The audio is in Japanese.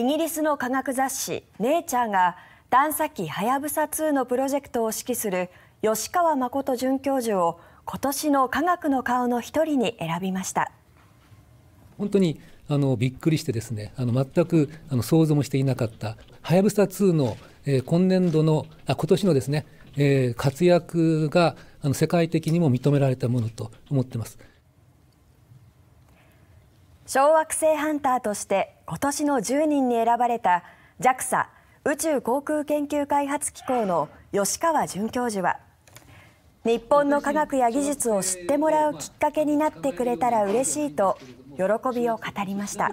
イギリスの科学雑誌「ネイチャー」が探査機「はやぶさ2」のプロジェクトを指揮する吉川誠准教授を今年の科学の顔の一人に選びました。本当にあのびっくりしてですねあの全くあの想像もしていなかったはやぶさ2の、えー、今年度のあ今年のですね、えー、活躍があの世界的にも認められたものと思ってます。小惑星ハンターとして今年の10人に選ばれた JAXA・ 宇宙航空研究開発機構の吉川准教授は日本の科学や技術を知ってもらうきっかけになってくれたら嬉しいと喜びを語りました。